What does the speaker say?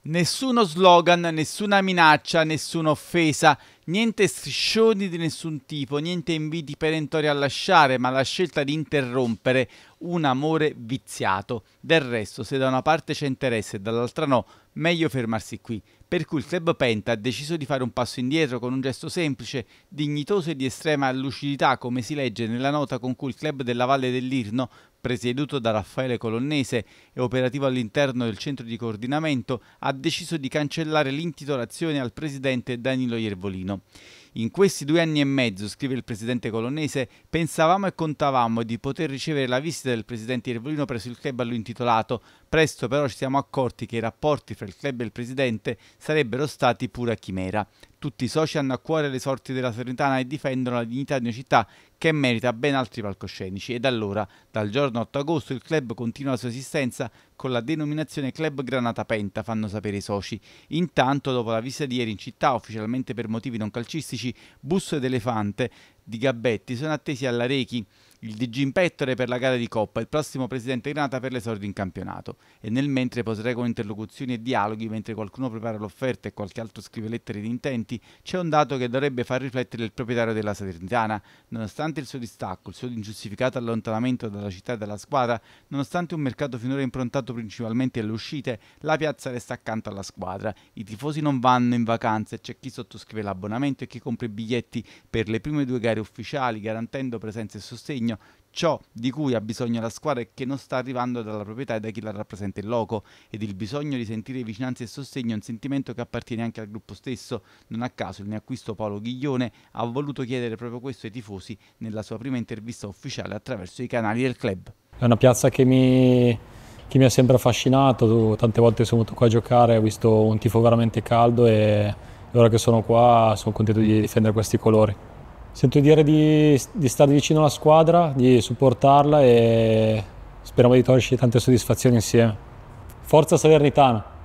Nessuno slogan, nessuna minaccia, nessuna offesa, niente striscioni di nessun tipo, niente inviti perentori a lasciare, ma la scelta di interrompere un amore viziato. Del resto, se da una parte c'è interesse e dall'altra no, meglio fermarsi qui. Per cui il club Penta ha deciso di fare un passo indietro con un gesto semplice, dignitoso e di estrema lucidità, come si legge nella nota con cui il club della Valle dell'Irno presieduto da Raffaele Colonnese e operativo all'interno del centro di coordinamento, ha deciso di cancellare l'intitolazione al presidente Danilo Iervolino. In questi due anni e mezzo, scrive il presidente colonnese, pensavamo e contavamo di poter ricevere la visita del presidente Irvolino presso il club a lui intitolato, presto però ci siamo accorti che i rapporti fra il club e il presidente sarebbero stati pura chimera. Tutti i soci hanno a cuore le sorti della Salernitana e difendono la dignità di una città che merita ben altri palcoscenici ed allora, dal giorno 8 agosto, il club continua la sua esistenza con la denominazione Club Granata Penta, fanno sapere i soci. Intanto, dopo la visita di ieri in città, ufficialmente per motivi non calcistici, Busso ed Elefante di Gabbetti sono attesi alla Rechi il DG Impettore per la gara di Coppa, il prossimo presidente Granata per l'esordio in campionato. E nel mentre proseguono interlocuzioni e dialoghi, mentre qualcuno prepara l'offerta e qualche altro scrive lettere di intenti, c'è un dato che dovrebbe far riflettere il proprietario della Salernitana. Nonostante il suo distacco, il suo ingiustificato allontanamento dalla città e dalla squadra, nonostante un mercato finora improntato principalmente alle uscite, la piazza resta accanto alla squadra. I tifosi non vanno in vacanze, c'è chi sottoscrive l'abbonamento e chi compra i biglietti per le prime due gare ufficiali, garantendo presenza e sostegno impegno. Ciò di cui ha bisogno la squadra e che non sta arrivando dalla proprietà e da chi la rappresenta in loco, ed il bisogno di sentire vicinanza e sostegno è un sentimento che appartiene anche al gruppo stesso. Non a caso il neacquisto Paolo Ghiglione ha voluto chiedere proprio questo ai tifosi nella sua prima intervista ufficiale attraverso i canali del club. È una piazza che mi, che mi ha sempre affascinato, tante volte sono venuto qua a giocare, ho visto un tifo veramente caldo e ora che sono qua sono contento di difendere questi colori. Sento dire di, di stare vicino alla squadra, di supportarla e speriamo di toglierci tante soddisfazioni insieme. Forza Salernitana!